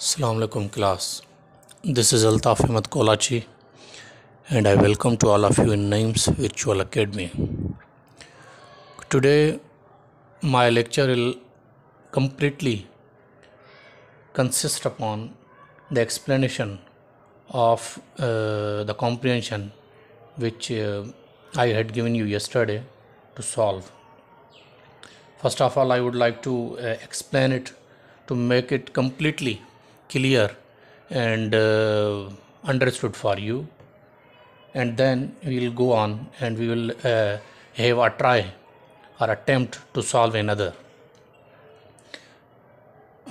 Assalamualaikum class. This is Altaf Ahmed Kolachi and I welcome to all of you in Names Virtual Academy. Today my lecture will completely consist upon the explanation of uh, the comprehension which uh, I had given you yesterday to solve. First of all I would like to uh, explain it to make it completely clear and uh, understood for you and then we will go on and we will uh, have a try or attempt to solve another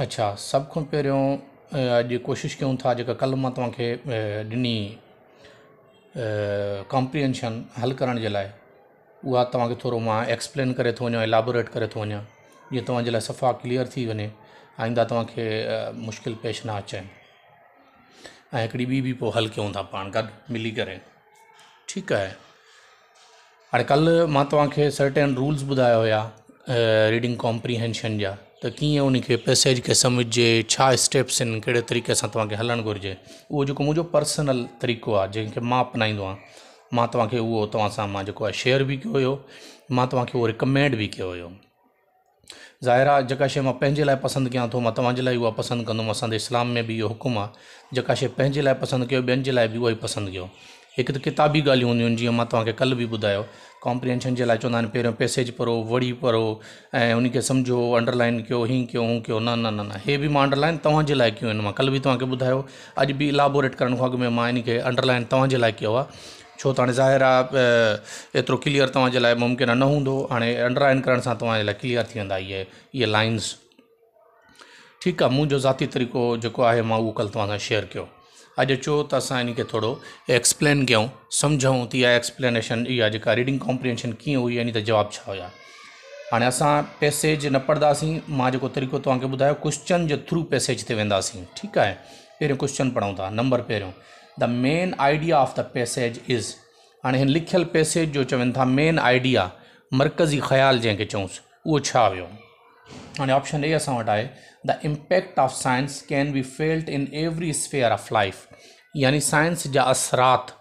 अच्छा सब खो पहिरियों अॼु कोशिशि कयूं था जेका कल्ह मां तव्हांखे ॾिनी कॉम्प्रिहेंशन हल करण एक्सप्लेन करें तो वञा एलाबोरेट करे थो वञा जीअं तव्हांजे सफ़ा क्लियर थी वञे आईंदा तव्हांखे मुश्किल पेश ना अचनि ऐं हिकिड़ी ॿी हल कयूं था पाण गॾु मिली करे ठीकु आहे हाणे कल्ह मां तव्हांखे सर्टेन रूल्स ॿुधाया हुया रीडिंग कॉम्प्रीहेंशन जा त कीअं उनखे पैसेज के सम्झिजे स्टेप्स आहिनि कहिड़े तरीक़े सां तव्हांखे हलणु घुरिजे उहो जेको मुंहिंजो पर्सनल तरीक़ो आहे जंहिंखे मां अपनाईंदो आहियां मां तव्हांखे उहो तव्हां सां मां जेको शेयर भी किया हुयो मां तव्हांखे उहो रिकमेंड बि कयो हुयो ज़ाहिर आहे जेका शइ मां पंहिंजे लाइ पसंदि कयां थो मां तव्हांजे लाइ उहा पसंदि कंदुमि असांजे इस्लाम में बि इहो हुकुम आहे जेका शइ पंहिंजे लाइ पसंदि कयो ॿियनि जे लाइ बि उहा ई पसंदि कयो हिकु त किताबी ॻाल्हियूं हूंदियूं आहिनि जीअं मां तव्हांखे कल्ह बि ॿुधायो कॉम्प्रिहेंशन जे लाइ चवंदा आहिनि पहिरियों पैसेज पढ़ो वरी पढ़ो ऐं उनखे सम्झो अंडरलाइन कयो हीअं कयो हूअं कयो न न न न हे बि मां अंडरलाइन तव्हांजे लाइ कयूं आहिनि मां कल्ह बि तव्हांखे ॿुधायो अॼु बि इलाबोरेट करण खां अॻु में मां इनखे अंडरलाइन तव्हांजे लाइ कयो आहे छो तो हाँ ज़ाहिर एतो क्लियर तव्हांजे मुमकिन न हूंदो हाँ अंडरलाइन कर क्लियर थी ये इहे लाइन्स ठीक आहे मुंहिंजो ज़ाती तरीक़ो जेको आहे मां उहो कल्ह तव्हां सां शेयर कयो अॼु चयो त असां हिन खे थोरो एक्सप्लेन कयूं सम्झूं त इहा एक्सप्लेनेशन इहा जेका रीडिंग कॉम्प्रिहेंशन कीअं हुई यानी त जवाबु हाँ अस हाणे पैसेज न पढ़ासी मां तरीक़ो तव्हांखे ॿुधायो क्वेश्चन जे थ्रू पैसेज ते वेंदासीं ठीकु आहे पहिरियों क्वेश्चन पढ़ूं था नंबर पहिरियों the main idea of the passage is हाँ हिन लिखियल पैसेज जो चवन था मेन आइडिया मरकजी ख्याल जैसे चऊंसि वो हाँ ऑप्शन ए असट है the impact of science can be felt in every sphere of life यानी साइंस जा असरात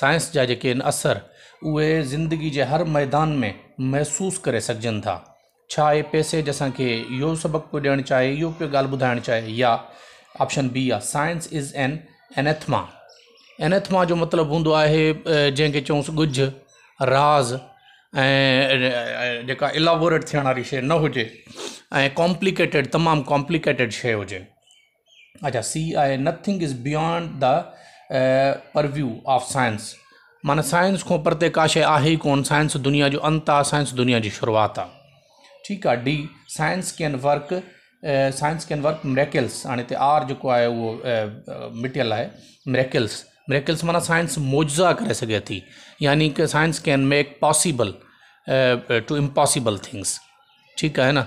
साइंस जहा जेके असर उ ज़िंदगी के हर मैदान में महसूस करे सकजन था छा इहे पैसेज असांखे इहो सबक़ु पियो ॾियणु चाहे यो पियो ॻाल्हि ॿुधाइणु चाहे या ऑप्शन बी आहे science is an anathema anathema जो मतिलबु हूंदो आहे जंहिंखे चऊंसि ॻुझ राज़ ऐं जेका इलाबोरेट थियण वारी शइ न हुजे ऐं कॉम्प्लिकेटेड तमामु कॉम्प्लिकेटेड शइ हुजे अच्छा सी आहे nothing is beyond the purview of science माना साइंस खां परिते का शइ आहे ई कोन साइंस दुनिया जो अंत आहे साइंस दुनिया जी शुरुआत आहे ठीकु आहे D science can work science can work miracles हाणे हिते आर जेको आहे उहो मिटियल आहे म्रैकल्स मिरेकल्स माना साइंस मुआजा कर सघे थी यानी कि science can make possible to impossible things ठीक है न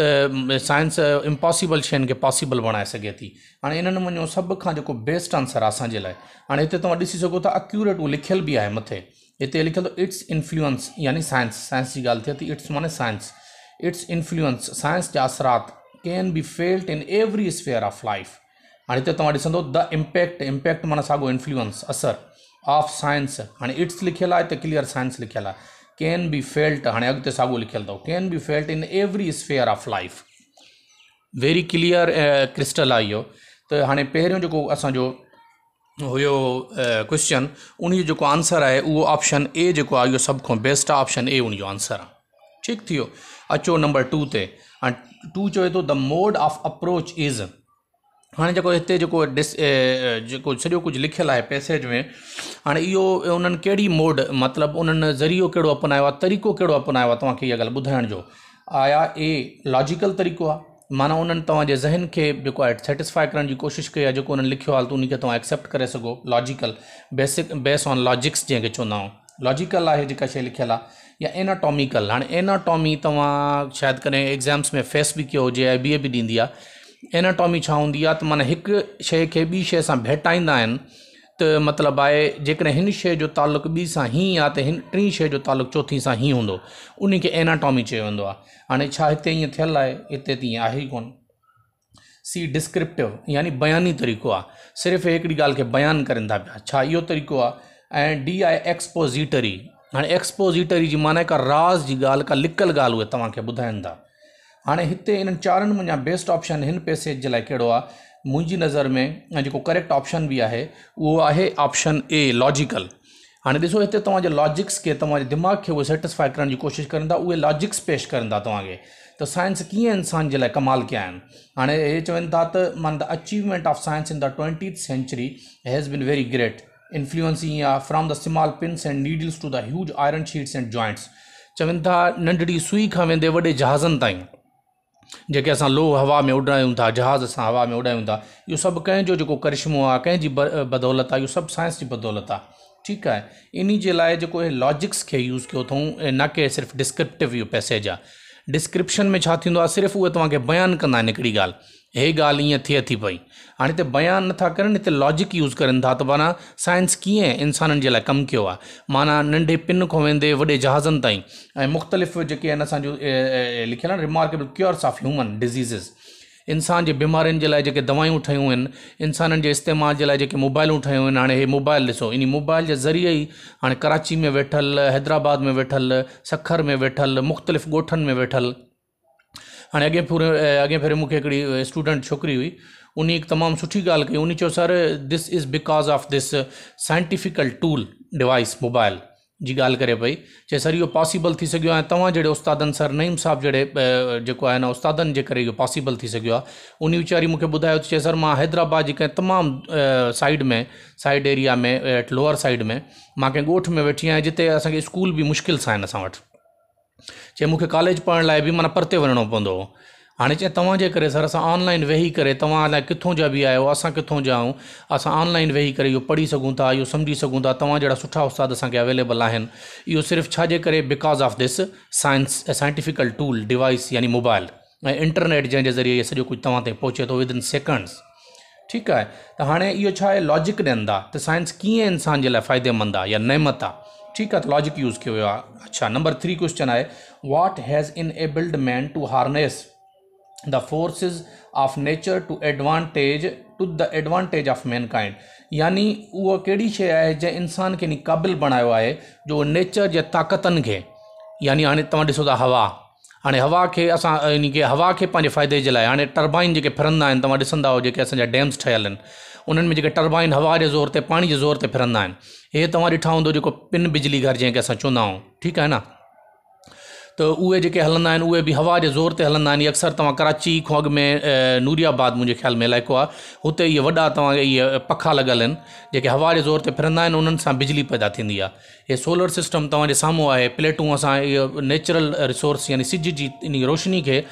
त साइंस इम्पॉसिबल शयुनि खे पॉसिबल बणाए सघे थी हाँ इन्हनि मुंहिंजो सब का जेको बेस्ट आंसर आहे असांजे लाइ हाणे हिते तव्हां अक्यूरेट वो लिखियलु भी है मथे हिते लिखियलु इट्स इन्फ्लुएंस यानी साइंस साइंस जी ॻाल्हि थी इट्स माने साइंस इट्स इन्फ्लुएंस साइंस जा असरात can be felt in every sphere of life आणि ते तव्हां ॾिसंदो द इम्पैक्ट इम्पैक्ट माना सागो इन्फ्लुएंस असर ऑफ साइंस हाणे इट्स लिखियलु आहे त क्लियर साइंस लिखियलु आहे कैन बी फेल्ट हाणे अॻिते साॻियो लिखियलु अथव तो, can be felt in every sphere of life very clear crystal आहे इहो त हाणे पहिरियों जेको असांजो हुयो क्वेश्चन उन जो जेको आंसर आहे उहो ऑप्शन ए जेको आहे इहो सभ खां बेस्ट ऑप्शन ए उन जो आंसर आहे ठीकु थी वियो अचो नंबर टू ते हाणे टू चवे थो the mode of approach is हाणे जेको हिते जेको ॾिस जेको सॼो कुझु लिखियलु आहे पैसेज में हाणे इहो उन्हनि कहिड़ी मोड मतिलबु उन्हनि ज़रियो कहिड़ो अपनायो आहे तरीक़ो कहिड़ो अपनायो आहे तव्हांखे इहा ॻाल्हि ॿुधाइण जो आया ए लॉजिकल तरीक़ो आहे माना उन्हनि तव्हांजे ज़हन खे जेको आहे सेटिस्फाई करण जी कोशिशि कई आहे जेको उन्हनि लिखियो आहे त उनखे तव्हां एक्सेप्ट करे सघो logical basic base on logics जंहिंखे चवंदा आहियूं लॉजिकल आहे जेका शइ लिखियलु आहे या एनाटॉमिकल हाणे एनाटॉमी तव्हां शायदि कॾहिं एग्ज़ाम्स में फेस बि कयो हुजे ऐं बी ए बि ॾींदी आहे एनाटॉमी छा हूंदी आहे त माना हिकु शइ खे ॿी शइ सां भेटाईंदा आहिनि त मतिलबु आहे जेकॾहिं हिन शइ जो तालुक़ु ॿी सां आहे त हिन शइ जो तालु चौथी सां ई हूंदो उन खे एनाटॉमी चयो वेंदो आहे हाणे छा हिते ईअं थियलु आहे हिते त ईअं आहे ई कोन सी डिस्क्रिप्टिव यानी बयानी तरीक़ो आहे सिर्फ़ु हिकड़ी ॻाल्हि खे बयानु कनि था पिया छा इहो तरीक़ो आहे ऐं डी आहे एक्सपोज़िटरी हाणे एक्सपोज़िटरी जी माना का राज़ जी ॻाल्हि का लिकल ॻाल्हि हाँ इतने इन चारनि मुंहिंजा बेस्ट ऑप्शन इन पैसेज जे लाइ कहिड़ो आहे मुंहिंजी नज़र में जो करेक्ट ऑप्शन भी है उहो आहे ऑप्शन ए लॉजिकल हाँ ॾिसो इतने तव्हांजे लॉजिक्स के तव्हांजे दिमाग़ के वो सेटिस्फाए करण की कोशिश कनि उ लॉजिक्स पेश कनि था तव्हांखे साइंस कीअं इंसान जे लाइ कमाल क्या आहिनि हाणे हे चवनि था तो माना the achievement of science in the twenty century has been very great influence ईअं from the small pins and needles to the huge iron sheets and joints चवन था नंढड़ी सुई का वेंदे वे जहाजन ताईं जेके असां लो हवा में उॾायूं था जहाज़ अस हवा में उॾायूं था इहो सभु कंहिंजो जेको करिश्मो आहे कंहिंजी बदौलत आहे इहो सभु साइंस की बदौलत आहे ठीकु आहे इन जे लाइ जेको लॉजिक्स के यूज़ कयो अथऊं ऐं न की सिर्फ़ु डिस्क्रिप्टिव इहो पैसेज आहे डिस्क्रिप्शन में सिर्फ उ बयान सिर्फ़ु उहे तव्हांखे हे गाल थे थी पई हाँ बयान ना कर लॉजिक यूज़ करनि था त माना साइंस कीअं इंसान जे लाइ कमु कयो माना नंढे पिन को वेंदे वे जहाज़नि ताईं ऐं मुख़्तलिफ़ जेके आहिनि लिखल remarkable cures of human diseases इंसान जे बीमार जे लाइ जेके दवाऊं ठहियूं आहिनि इंसाननि इस्तेमाल जे लाइ जेके मोबाइलूं ठहियूं आहिनि मोबाइल ऐसो इन मोबाइल के ज़रिए ही हाँ कराची में वेठल हैदराबाद में वेठल सखर में वेठल मुख़्तलिफ़ गोठन में वेठल અને અગે ફરે અગે ફરે મુકે એકડી સ્ટુડન્ટ છોકરી હુઈ ઉની એક તમામ સઠી ગાલ કઈ ઉની ચો sir this is because of this scientifical tool device mobile જી ગાલ કરે ભઈ ચે સર યો પોસિબલ થી સક્યો તવા જેડે ઉસ્તાદ અંસર નયમ સાબ જેડે જો કો આના ઉસ્તાદન જે કરે પોસિબલ થી સક્યો ઉની ઉચારી મુકે બદાયો ચે સર માં હૈદરાબાદ કે તમામ સાઇડ મે સાઇડ એરિયા મે એટ લોઅર સાઇડ મે માકે ગોઠ મે બેઠીયા જિતે અસકે સ્કૂલ ભી મુશ્કિલ સાય ના સાવટ चईं मूंखे कॉलेज पढ़ण लाइ बि माना परिते वञिणो पवंदो हाणे चए तव्हांजे करे सर असां ऑनलाइन वेही करे तव्हां लाइ किथां जा बि आहियो असां किथां जा आहियूं असां ऑनलाइन वेही करे इहो पढ़ी सघूं था इहो सम्झी सघूं था तव्हां जहिड़ा सुठा उस्ताद असांखे अवेलेबल आहिनि इहो सिर्फ़ु छाजे करे बिकॉज़ ऑफ दिस साइंस ऐं साइंटिफिकल टूल डिवाइस यानी मोबाइल ऐं इंटरनेट जंहिंजे ज़रिए सॼो कुझु तव्हां ताईं पहुचे थो विद इन सेकंड्स ठीकु आहे त हाणे इहो छा आहे लॉजिक ॾियनि था त साइंस कीअं इंसान जे लाइ फ़ाइदेमंद आहे या नैमत आहे ठीक है तो लॉजिक यूज़ किया हुआ अच्छा नंबर थ्री क्वेश्चन आए what has in man to harness the forces of nature to advantage to the advantage of mankind यानी वो कहिड़ी शइ आहे जंहिं इंसान के नी क़ाबिल बणायो आहे जो नेचर जे ताक़तनि के यानी हाणे तुम ॾिसो हवा हाँ हवा के असां यानी हवा के पंहिंजे फ़ायदे जे लाइ हाणे टर्बाइन जो फिर तुम तव्हां ॾिसंदा आहियो डैम्स ठहियलु आहिनि उन्हनि में टर्बाइन हवा के ज़ोर ते पाणी जे ज़ोर से फिर ये तुम तव्हां ॾिठा हूंदो पिन बिजली घर जैसे असां चवंदा ठीक है आहे न तो उहे जेके हलंदा आहिनि उहे हवा के ज़ोर ते हलंदा अक्सर तुम कराची खां अॻु में नूरियाबाद मुझे ख़्याल में इलाको आते ये वा ते पखा लगल आहिनि जेके हवा जे ज़ोर से फिरंदा उन्होंने बिजली पैदा थी ये सोलर सिस्टम तव्हांजे साम्हूं आहे प्लेटूं असां नेचुरल रिसोर्स यानी सिज की रोशनी के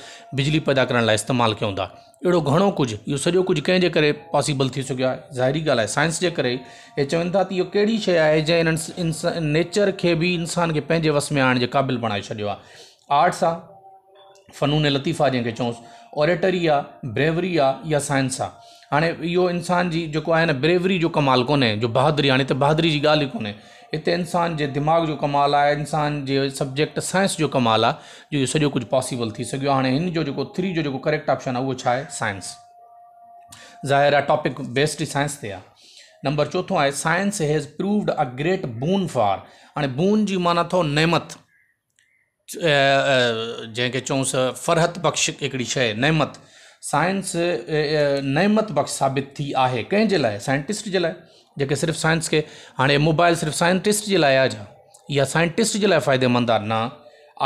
बिजली पैदा करण लाइ इस्तेमालु कयूं था अहिड़ो घणो कुझु इहो सॼो कुझु कंहिंजे करे पॉसिबल थी सघियो आहे ज़ाहिरी ॻाल्हि आहे साइंस जे करे इहे चवनि था त इहो कहिड़ी शइ आहे जंहिं इन्हनि इंस नेचर खे बि इंसान खे पंहिंजे वस में आणण जे क़ाबिल बणाए छॾियो आहे आर्ट्स आहे फनून लतीफ़ा जंहिंखे चयूंसि ऑरेटरी आहे ब्रेवरी आहे या साइंस आहे हाणे इहो इंसान जी जेको आहे न ब्रेवरी जो कमाल कोन्हे जो बहादुरी हाणे त बहादुरी जी ॻाल्हि ई कोन्हे हिते इंसान जे दिमाग़ जो कमाल आहे इंसान जो सब्जेक्ट साइंस जो कमाल आहे जो इहो सॼो कुझु पॉसिबल थी सघियो आहे हाणे हिन जो जेको थ्री जो जेको करेक्ट ऑप्शन आहे उहो छा आहे साइंस ज़ाहिर आहे टॉपिक बेस्ड साइंस ते आहे नंबर चोथों आहे science has proved a great boon for हाणे बून जी माना अथव नैमत जंहिंखे चयूंसि फ़रहत बख़्श हिकिड़ी शइ नमत साइंस नमत बख़्श साबित थी आहे कंहिं जे लाइ साइंटिस्ट जे लाइ जो सिर्फ़ साइंस के हाँ मोबाइल सिर्फ साइंटिस्ट के लिए आज या साइंटिस्ट के लिए फ़ायदेमंद आहे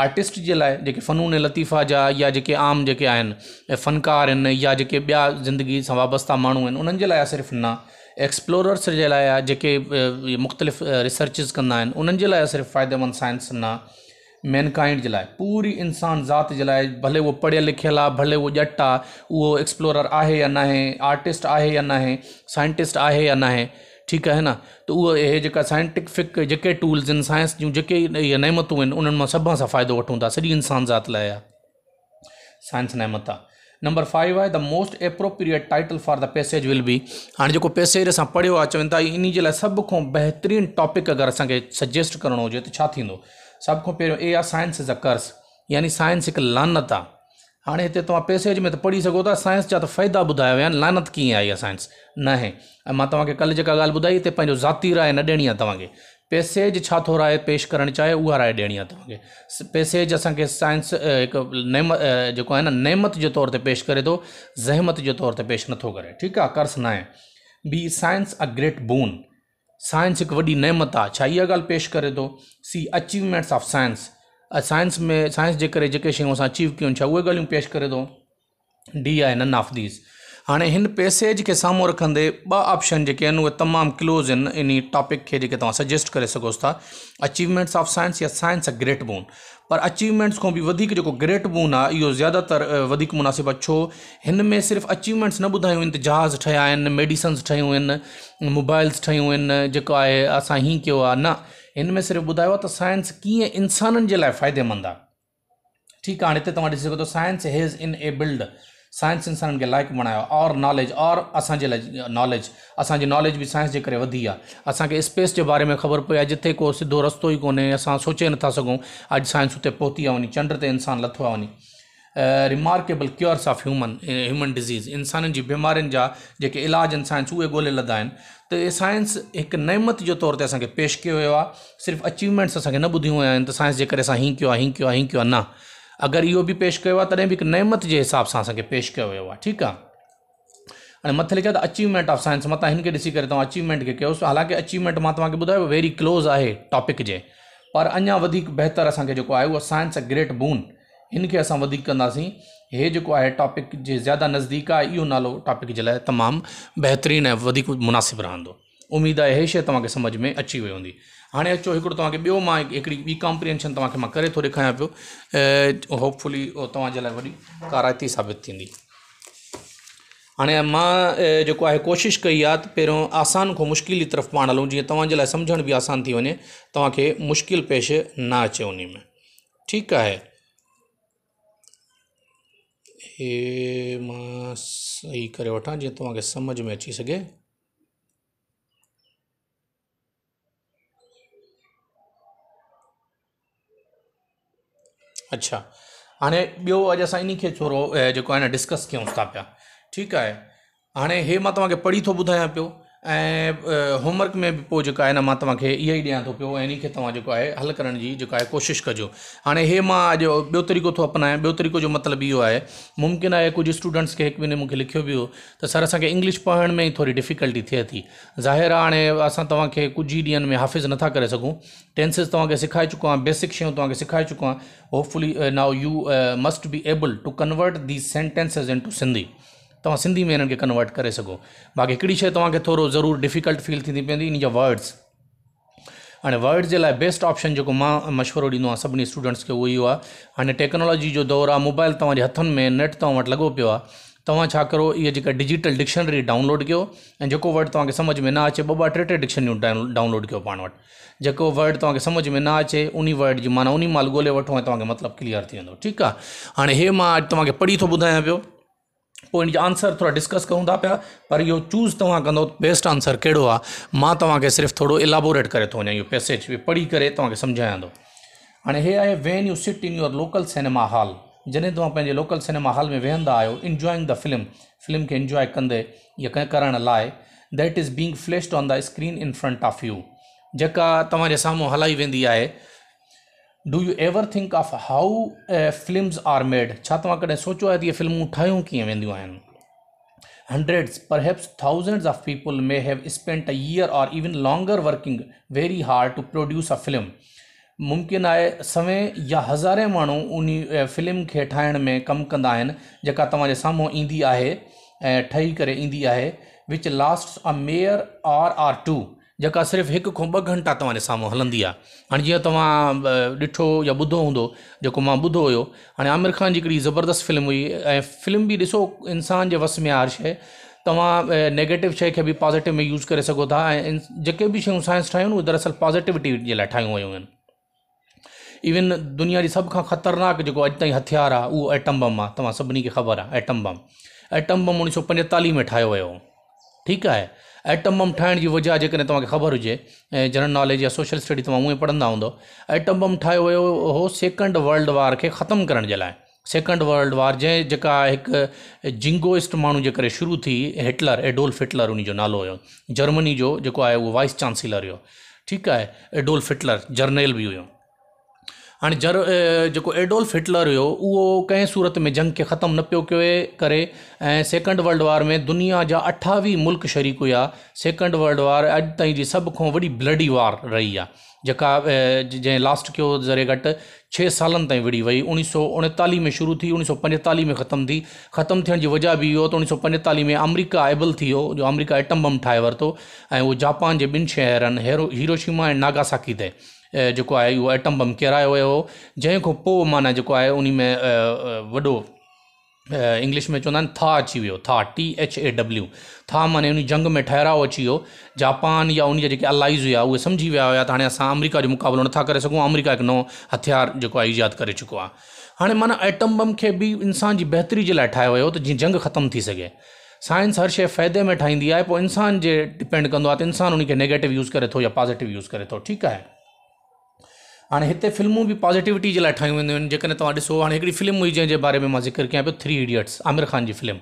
आर्टिस्ट जे लिए जो फ़नून लतीफ़ा जा या जेके आम जेके फ़नकार या जेके ॿिया ज़िंदगी से वाबस्ता मूँ उन सिर्फ ना एक्सप्लोरर्स जे लिए आहे मुख़्तलिफ़ रिसर्चिस क्या उन सिर्फ़ फ़ायदेमंद साइंस ना मैनकाइंड के लिए पूरी इंसान ज़ात के लिए भले वो पढ़ियल लिखियल आ भले वो जट आ वो एक्सप्लोरर है या ना आर्टिस्ट है या ना साइंटिस्ट है या न ठीक है ना तो उहो इहे जेका साइंटिफिक जेके टूल्स आहिनि साइंस जूं जेके इहे नेमतूं आहिनि उन्हनि मां सभ सां फ़ाइदो वठूं इंसान ज़ात लाइ आहे साइंस नेमत आहे नंबर फाइव आहे the most appropriate title for the passage will be हाँ जो पैसेज अस पढ़ो आहे चवनि था इन जे लाइ सभ टॉपिक अगर असांखे सजेस्ट करिणो हुजे त छा थींदो ए साइंस इज़ अ कर्स यानी साइंस एक लानत आहे हाणे हिते तव्हां पैसेज में त पढ़ी सघो था साइंस जा त फ़ाइदा ॿुधाया विया आहिनि लानत कीअं आई आहे साइंस न आहे ऐं मां तव्हांखे कल्ह जेका ॻाल्हि ॿुधाई हिते पंहिंजो ज़ाती राय न ॾियणी आहे तव्हांखे पैसेज छा थो राय पेश करणु चाहे उहा राय ॾियणी आहे तव्हांखे पैसेज असांखे साइंस हिकु नेमत जेको आहे न नेमत जे तौर ते पेश करे थो ज़हमत जे तौर ते पेश नथो करे ठीकु आहे कर्स न आहे B science a great boon science हिकु वॾी नेमत आहे छा इहा ॻाल्हि पेश करे थो C achievements of science science में साइंस जे करे जेके शयूं असां अचीव कयूं छा उहे ॻाल्हियूं पेश करे थो डी आहे नन ऑफ दीस हाणे हिन पेसेज खे साम्हूं रखंदे ॿ ऑप्शन जेके आहिनि उहे तमामु क्लोज़ आहिनि इन टॉपिक खे जेके तव्हां सजेस्ट करे सघोसि था अचीवमेंट्स ऑफ साइंस या साइंस अ ग्रेट बोन पर अचीवमेंट्स खां बि वधीक जेको ग्रेट बोन आहे इहो ज़्यादातर वधीक मुनासिबु आहे छो हिन में सिर्फ़ु अचीवमेंट्स न ॿुधायूं आहिनि त जहाज़ ठहिया आहिनि मेडिसन्स ठहियूं आहिनि मोबाइल्स ठहियूं आहिनि जेको आहे असां हीअं कयो आहे न हिन में सिर्फ़ु ॿुधायो आहे त साइंस कीअं इंसाननि जे लाइ फ़ाइदेमंद आहे ठीकु आहे हाणे हिते तव्हां ॾिसी सघो था science has enabled science इंसाननि खे लाइक़ु बणायो आहे और नॉलेज और असांजे लाइ नॉलेज असांजी नॉलेज बि साइंस जे करे वधी आहे असांखे स्पेस जे बारे में ख़बर पई आहे जिते को सिधो रस्तो ई कोन्हे असां सोचे नथा सघूं अॼु साइंस हुते पहुती आहे वञी चंड ते इंसानु लथो आहे वञी remarkable cures of human human disease इंसान की बीमारियुनि जा जेके इलाज इंसान उहे ॻोल्हे लधा आहिनि त इहे साइंस हिकु नेमत जो तौर ते असांखे पेश कयो वियो अचीवमेंट्स असांखे न ॿुधियूं तो आहिनि त साइंस जे करे असां हीअं कयो आहे हीअं कयो आहे हीअं कयो आहे पेश कयो भी एक बि के हिसाब से असांखे पेश कयो वियो आहे ठीकु आहे हाणे मथे अचीवमेंट ऑफ साइंस मत हिनखे ॾिसी करे अचीवमेंट के कयोसि हालांकि अचीवमेंट मां तव्हांखे ॿुधायो वेरी क्लोज़ आहे टॉपिक के पर अञा वधीक बहितर असांखे साइंस अ ग्रेट बून हिन खे असां वधीक कंदासीं इहे जेको आहे टॉपिक जे ज़्यादा नज़दीक आहे इहो नालो टॉपिक जे लाइ तमामु बहितरीन ऐं वधीक मुनासिबु रहंदो उमेदु आहे इहे शइ तव्हांखे सम्झ में अची वई हूंदी हाणे अचो हिकिड़ो तव्हांखे ॿियो मां हिकिड़ी ॿी कॉम्प्रिहेंशन तव्हांखे मां करे थो ॾेखारियां पियो होपफुली उहो तव्हांजे लाइ वॾी काराइती साबित थींदी हाणे मां जेको आहे कोशिशि कई आहे त पहिरियों आसान खां मुश्किल जी तरफ़ पाण हलूं जीअं तव्हांजे लाइ सम्झण बि आसान थी वञे तव्हांखे मुश्किल पेश न अचे उन में ठीकु आहे એમાં સહી કર્યો વठां जीअं तव्हांखे सम्झ में अची सके अच्छा हाँ ॿियो अॼु असां इन खे थोरो डिस्कस कयूं था पिया ठीकु आहे हाणे हे मां तव्हांखे पढ़ी तो ॿुधायां पो ऐं होमवर्क में भी पोइ जेका आहे न मां तव्हांखे इहो ई ॾियां थो पियो ऐं इन खे तव्हां हल करण जी कजो हाँ ये मां अॼु ॿियो तरीक़ो थो अपनायां ॿियो तरीक़ो जो मतिलबु इहो आहे मुमकिन है कुछ स्टूडेंट्स के एक महीने मुख्य लिखो भी हो तो सर असांखे इंग्लिश पढ़ने में ही थोड़ी डिफिकल्टी थे थी ज़ाहिर हाँ अस तक कुछ ही ई ॾींहंनि में हाफ़िज़ नथा करे सघूं टेंसिस तक सेखारे चुको आहियां बेसिक शयूं तव्हांखे चुको आहियां hopefully now you must be able to convert the sentences into Sindhi तव्हां सिंधी में इनके कन्वर्ट कर सघो बाक़ी हिकिड़ी शइ तव्हांखे डिफिकल्ट फील थींदी पवंदी इन जा वर्ड्स हाँ वर्ड्स के लिए बेस्ट ऑप्शन जो मां मशवरो ॾींदो स्टूडेंट्स खे उहो इहो आहे टेक्नोलॉजी जो दौरु आहे मोबाइल तव्हांजे हथनि में नेट तव्हां वटि लॻो पियो आहे तव्हां करो इहे जेका डिजिटल डिक्शनरी डाउनलोड कयो ऐं वर्ड तक समझ में ना अचे ॿ टे टे डिक्शनरियूं डाउनलोड कयो पाण वटि वर्ड तव्हांखे समझ में ना अचे उन वर्ड जी माना उन महिल ॻोल्हे वठो ऐं तव्हांखे क्लियर मतलब थी वेंदो ठीकु आहे हाणे हे मां पढ़ी तो ॿुधायां पियो पोइ इन जा आंसर थोरा डिस्कस कयूं था पिया पर इहो चूज़ तव्हां कंदो बेस्ट आंसर कहिड़ो आहे मां तव्हांखे सिर्फ़ु थोरो इलाबोरेट करे थो वञा इहो पैसेज बि पढ़ी करे तव्हांखे सम्झायां थो हाणे हे आहे when you sit in your local cinema hall जॾहिं तव्हां पंहिंजे लोकल सिनेमा हॉल में वेहंदा आहियो इंजॉइंग द फिल्म फिल्म खे इंजॉय कंदे या कंहिं करण लाइ that is being flashed on the screen in front of you जेका तव्हांजे साम्हूं हलाई वेंदी आहे do you ever think of how film are made छा तव्हां कॾहिं सोचियो आहे त इहे फिल्मूं ठाहियूं कीअं वेंदियूं आहिनि hundreds, perhaps thousands of people may have spent a year or even longer working very hard to produce a film. मुमकिन आहे सवें या हज़ारे माण्हू उन फिल्म खे ठाहिण में कमु कंदा आहिनि जेका तव्हांजे साम्हूं ईंदी आहे ऐं ठही करे ईंदी आहे which last a mere are are two जहाँ सिर्फ एक खां ॿ घंटा तव्हांजे साम्हूं हलंदी हाँ जो तिठो या बुधो हों जो मां ॿुधो हुयो हाणे आमिर ख़ान की हिकिड़ी ज़बरदस्तु फिल्म हुई ए फिल्म भी ऐसो इंसान के वस में हर शे तव्हां नेगेटिव शइ खे बि पॉज़िटिव में यूज़ कर सोता था ऐं जेके साइंस ठाहियूं दरअसल पॉज़िटिविटी के लिए ठाहियूं वयूं इवन दुनिया की सब खां ख़तरनाक जो अज ताईं हथियारु आहे उहो एटम बम आ तव्हां सभिनी ख़बर आहे एटम बम एटम बम उणिवीह सौ पंजेतालीह में ठाहियो वियो ठीक है एटम बम ठाहिण जी वजह जेकॾहिं तव्हांखे ख़बर हुजे जनरल नॉलेज या सोशल स्टडी तुम उहे पढ़ंदा हूंदो एटम बम ठाहियो वियो हो सेकंड वर्ल्ड वार के खत्म कर सेकंड वर्ल्ड वार जंहिं जेका हिकु जिंगोइस्ट माण्हू जे शुरू थी हिटलर एडोल्फ हिटलर उन नालो हो जर्मनी जो जेको आहे उहो वाइस चांसलर हुयो ठीकु आहे एडोल्फ हिटलर जर्नल बि हुयो हाँ जर जो एडोल्फ हिटलर हो उहो कंहिं सूरत में जंग के खत्म न पो कयो करे ऐं वर्ल्ड वार में दुनिया जा अठावी मुल्क शरीक हुआ सेकंड वर्ल्ड वार अज ताईं सब खो खां ब्लडी वार रही आहे जेका जंहिं लास्ट कयो ज़रे घट छः साल ताईं विड़ी वई उणिवीह सौ उणेतालीह में शुरू थी उणिवीह सौ पंजेतालीह में खत्म थी खत्म थियण जी वजह भी यो त उणिवीह सौ पंजेतालीह में अमरीका एबल थी वियो जो अमरीका एटम बम ठाहे वरितो ऐं उहो जापान के बिन शहर हेरो हीरोशिमा ऐं नागासाकी जो आहे इहो एटम बम किरायो वियो जंहिंखां पोइ माना जो है उन्हीं में वॾो इंग्लिश में चवंदा आहिनि था अची वियो था टी एच ए डब्ल्यू था माने उन जंग में ठहिराउ अची वो जापान या उन जा अलाइज़ हुआ उहे समझी विया हुया त हाणे असां अमेरिका जो मुक़ाबिलो ना कर सघूं अमेरिका एक नओं हथियार जेको ईजाद कर चुको आहे हाँ माना एटम बम के भी इंसान की बेहतरी के लिए ठाहियो वियो त जीअं जंग खत्म थी सघे साइंस हर शे फायदे में ठाहींदी आहे इंसान जे डिपेंड कंदो इंसान उनके नेगेटिव यूज़ करे थो या पॉज़िटिव यूज़ करे थो ठीकु आहे हाणे हिते फिल्मूं बि पॉज़िटिविटी जे लाइ ठाहियूं वेंदियूं आहिनि जेकॾहिं तव्हां ॾिसो हाणे हिकिड़ी फिल्म हुई जंहिंजे बारे में मां ज़िक्र कयां पियो थ्री इडियट्स आमिर ख़ान जी फिल्म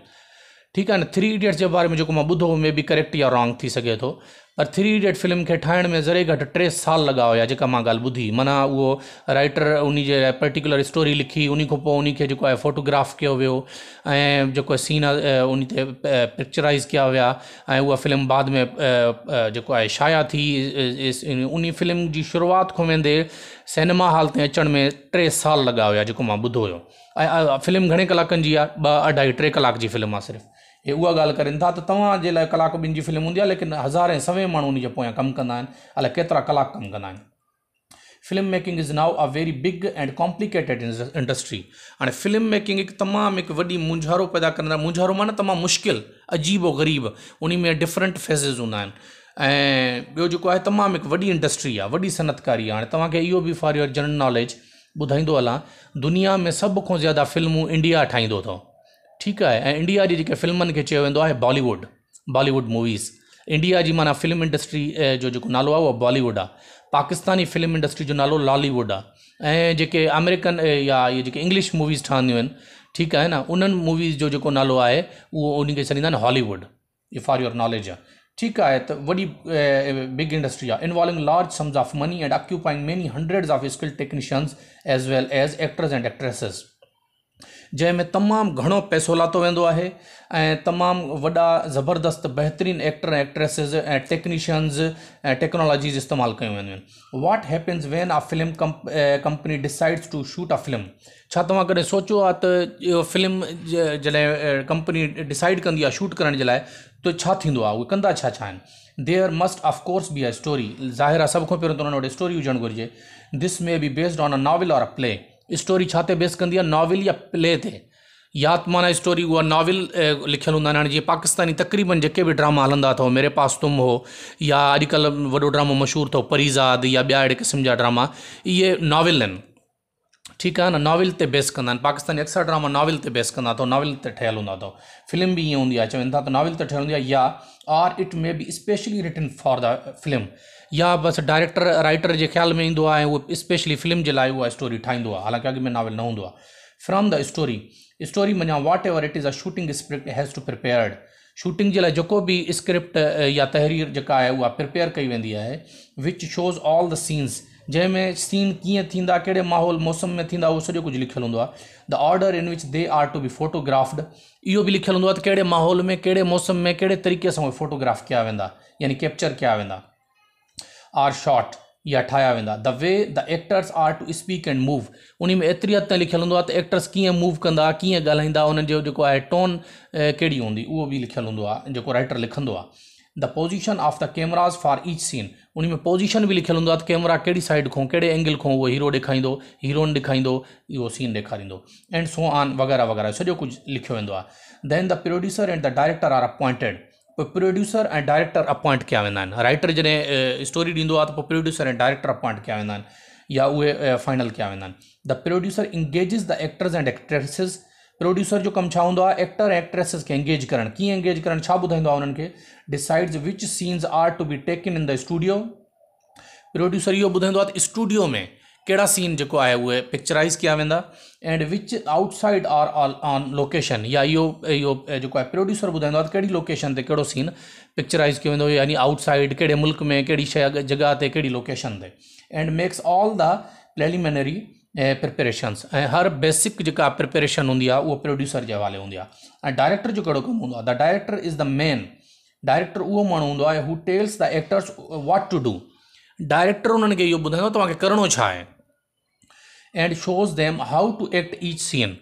ठीकु आहे न थ्री इडियट्स जे बारे में जेको मां ॿुधो मे बि करेक्ट या रॉन्ग थी सघे थो और थ्री इडियट फिल्म के ठाहिण में ज़रे घट टे साल लगा हुआ जेका मां ॻाल्हि ॿुधी माना उहो राइटर उन पर्टिकुलर स्टोरी लिखी उन खां फोटोग्राफ कयो वियो ऐं सीन आहे उन ते पिक्चराइज़ कया विया ऐं फिल्म बाद में जेको आहे शाया थी उन फिल्म की शुरुआत को वेंदे सिनेमा हॉल ते अचण में टे साल लगा हुआ जो मां ॿुधो हुयो फिल्म घणे कलाकनि जी अढाई टे कलाक की फिल्म आ सिर्फ़ु हे उहा ॻाल्हि कनि था त तव्हांजे लाइ कलाक ॿिनि जी फिल्म हूंदी आहे लेकिन हज़ारे सवें माण्हू उन जे पोयां कमु कंदा आहिनि अलाए केतिरा कलाक कमु कंदा आहिनि film making is now a very big and complicated industry हाणे फिल्म मेकिंग हिकु तमामु हिकु वॾी मुंझारो पैदा कंदड़ मुंझारो माना तमामु मुश्किल अजीबो ग़रीबु में डिफरेंट फेसिज़ हूंदा आहिनि ऐं ॿियो जेको आहे तमामु हिकु वॾी इंडस्ट्री आहे वॾी सनतकारी आहे हाणे तव्हांखे इहो बि फॉर यर जनरल नॉलेज ॿुधाईंदो हलां दुनिया में सभ खां ज़्यादा फिल्मूं इंडिया ठाहींदो अथऊं ठीकु आहे ऐं इंडिया जी जेके फिल्मनि खे चयो वेंदो आहे बॉलीवुड बॉलीवुड मूवीज़ इंडिया जी माना फिल्म इंडस्ट्री जो जेको नालो आहे उहो बॉलीवुड आहे पाकिस्तानी फिल्म इंडस्ट्री जो नालो लॉलीवुड आहे ऐं जेके अमेरिकन या इहे जेके इंग्लिश मूवीज़ ठहंदियूं आहिनि ठीकु आहे न उन्हनि मूवीज़ जो जेको नालो आहे उहो उन छॾींदा आहिनि Hollywood if for your knowledge आहे ठीकु आहे त वॾी बिग इंडस्ट्री आहे involving large sums of money and occupying many hundreds of skill technicians as well as actors and actresses जंहिं में तमामु घणो पैसो लातो वेंदो आहे ऐं तमामु वॾा ज़बरदस्त बहितरीनु एक्टर ऐं एक्ट्रेसिज़ ऐं टेक्नीशियंस ऐं टेक्नोलॉजीज़ इस्तेमालु कयूं वेंदियूं आहिनि what happens when a film company decides to shoot a film छा तव्हां कॾहिं सोचियो आहे त इहो फिल्म जॾहिं कंपनी डिसाइड कंदी आहे शूट करण जे लाइ त छा थींदो आहे उहे कंदा छा छा आहिनि they must of course be a story ज़ाहिर आहे सभु खां पहिरों त हुन वटि स्टोरी हुजणु घुरिजे this may be based on a novel or a play story छाते बेस कंदी नॉविल या प्ले थे याद माना स्टोरी उहा नॉविल लिखल हूँ आहिनि जी पाकिस्तानी तक़रीबन जेके भी ड्रामा हल्द अव मेरे पास तुम हो या अजकल वो ड्रामो मशहूर अव परीज़ाद या ॿिया अड़े क़िस्म जहा ड्रामा ये नॉविल ठीक है ना नॉविल से बेस कंदा पाकिस्तानी अक्सर ड्रामा नॉविल से बेस कह तो नॉविल ते ठहियलु हूंदा फिल्म भी ये होंगी चवन था तो नॉविल ते ठयल हूँ या or it may be specially written for the film या बस डायरेक्टर राइटर जे ख़्याल में इंदो आहे वो स्पेशली फिल्म जे लाइ उहा स्टोरी ठाहींदो आहे हालांकि अगे में नॉवल न हूंदो फ्रॉम द स्टोरी स्टोरी मना whatever it is a shooting script has to prepared shooting जे लाइ जेको भी स्क्रिप्ट या तहरीर जो है उहा प्रिपेयर कई वेंदी है which shows all the scenes जैमें सीन कीअं थींदा कहिड़े माहौल मौसम में थींदा वो सॼो कुछ लिखल हों आहे the order in which they are to be photographed इो भी लिखल हूंदो आहे त माहौल में कड़े मौसम में कड़े तरीक़े से वो फोटोग्राफ किया वेंदा यानी कैप्चर किया वेंदा आर शॉट या ठाहिया वेंदा the way the actors are to speak and move उन में एतिरी हद ताईं लिखियलु हूंदो आहे त एक्टर्स कीअं मूव कंदा कीअं ॻाल्हाईंदा उन्हनि जो जेको आहे टोन कहिड़ी हूंदी उहो बि लिखियलु हूंदो आहे जेको राइटर लिखंदो आहे the position of the cameras for each scene उन में पोज़ीशन बि लिखियलु हूंदो आहे त कैमरा कहिड़ी साइड खां कहिड़े एंगल खां उहो हीरो ॾेखारींदो हीरोइन ॾेखारींदो इहो सीन ॾेखारींदो एंड सो आन वग़ैरह वग़ैरह सॼो कुझु लिखियो वेंदो आहे then the producer and the director are appointed producer ऐं डायरेक्टर अपॉइंट क्या वेंदा आहिनि राइटर जॾहिं स्टोरी ॾींदो प्रोड्यूसर ऐं डायरेक्टर अपॉइंट क्या वा या उहे फाइनल क्या वेंदा the producer engages the actors and actresses producer जो कमु एक्टर ऐं एक्ट्रेसिस खे एंगेज करणु कीअं एंगेज करणु decides which scenes are to be taken in the studio producer यो ॿुधाईंदो स्टूडियो में કેડા સીન જો કો આય હોય પિક્ચરાઇઝ કિયા વેંદા and which outside are all on location યા યો જો પ્રોડ્યુસર બુધાં તો કેડી લોકેશન تے કેડો સીન પિક્ચરાઇઝ કયો યોાની આઉટ સાઇડ કેડે મુલક મે કેડી શ્યાગ જગહા تے કેડી લોકેશન تے and makes all the preliminary preparations હર બેસિક જો કા પ્રિપેરેશન હોદિયા વો પ્રોડ્યુસર જે વાલે હોદિયા એન્ડ ડાયરેક્ટર જો કડો કામ હોદ director is the man director વો મણ હોદ who tells the actors what to do director उन्हनि खे इहो ॿुधाईंदो तव्हांखे करिणो छा आहे and shows them how to act each scene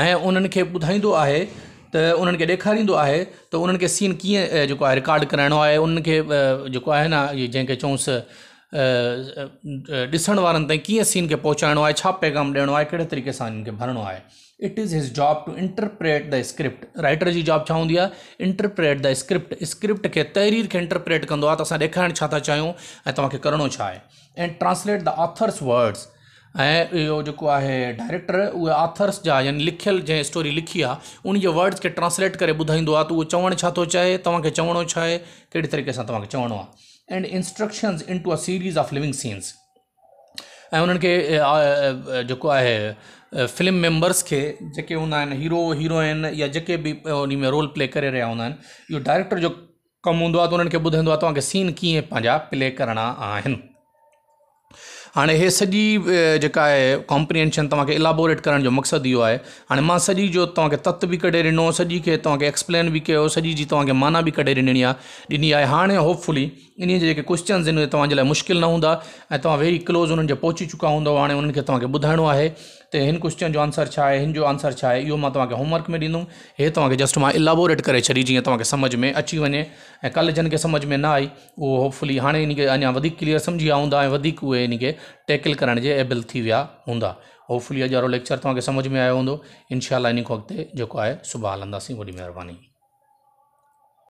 ऐं उन्हनि खे ॿुधाईंदो आहे त उन्हनि खे ॾेखारींदो आहे त उन्हनि खे सीन कीअं जेको आहे रिकार्ड कराइणो आहे उन्हनि खे जेको आहे न इहे जंहिंखे चयऊंसि ॾिसण वारनि ताईं कीअं सीन खे पहुचाइणो आहे छा पैगाम ॾियणो आहे कहिड़े तरीक़े सां हिन खे भरिणो आहे it is his job to interpret the script writer जी जॉब छा हूंदी आहे इंटरप्रेट द स्क्रिप्ट स्क्रिप्ट खे तहरीर खे इंटरप्रेट कंदो आहे त असां ॾेखारणु छा था चाहियूं ऐं तव्हांखे करिणो छा आहे ऐं ट्रांसलेट द ऑथर्स वर्ड्स ऐं इहो जेको आहे डायरेक्टर उहे ऑथर्स जा यानी लिखियल जंहिं स्टोरी लिखी आहे उन जे वर्ड्स खे ट्रांसलेट करे ॿुधाईंदो आहे त उहो चवणु छा थो चाहे तव्हांखे चवणो छा आहे कहिड़े तरीक़े सां तव्हांखे चवणो आहे and instructions into a series of living scenes ऐं उन्हनि खे जेको आहे फिल्म मेंबर्स खे जेके हूंदा आहिनि हीरो हीरोइन या जेके बि उन में रोल प्ले करे रहिया हूंदा आहिनि इहो डायरेक्टर जो कमु हूंदो आहे त उन्हनि खे ॿुधाईंदो आहे तव्हांखे सीन कीअं पंहिंजा प्ले करणा आहिनि हाँ हे सजी जेका आहे कॉम्प्रिहेंशन तव्हांखे इलाबोरेट करण जो मक़सदु इहो आहे हाणे मां सॼी जो तव्हांखे तत्व भी कड़े दिनों सजी के तव्हांखे एक्सप्लेन भी कयो सॼी जी तव्हांखे माना भी कड़े दिनी है ॾिनी आहे हाणे होपफुली इन जे जेके मुश्किल न हूंदा ऐं तव्हां वेरी क्लोज़ उन्हनि जे चुका हूँ हाँ उन्हनि खे तव्हांखे ॿुधाइणो તેન ક્વેશ્ચન જો આન્સર છાય હન જો આન્સર છાય યો માતવા કે હોમવર્ક મે દીનું હે તો આ કે જસ્ટ મા ઇલાબોરેટ કરે છરી જી તમકે સમજ મે અચ્છી વને કલ જન કે સમજ મે ના આઈ વો હોપફલી હાને ની કે આન્યા વધિક ક્લિયર સમજી આઉંદા વધિક હુએ ની કે ટેકલ કરાને એબલ થી વયા હોંદા હોપફલી અજારો લેક્ચર તમકે સમજ મે આયો હોંદો ઇનશાલ્લા ઇન કોકતે જો કો આય સુબહ આંદા સી બડી મેરહબાની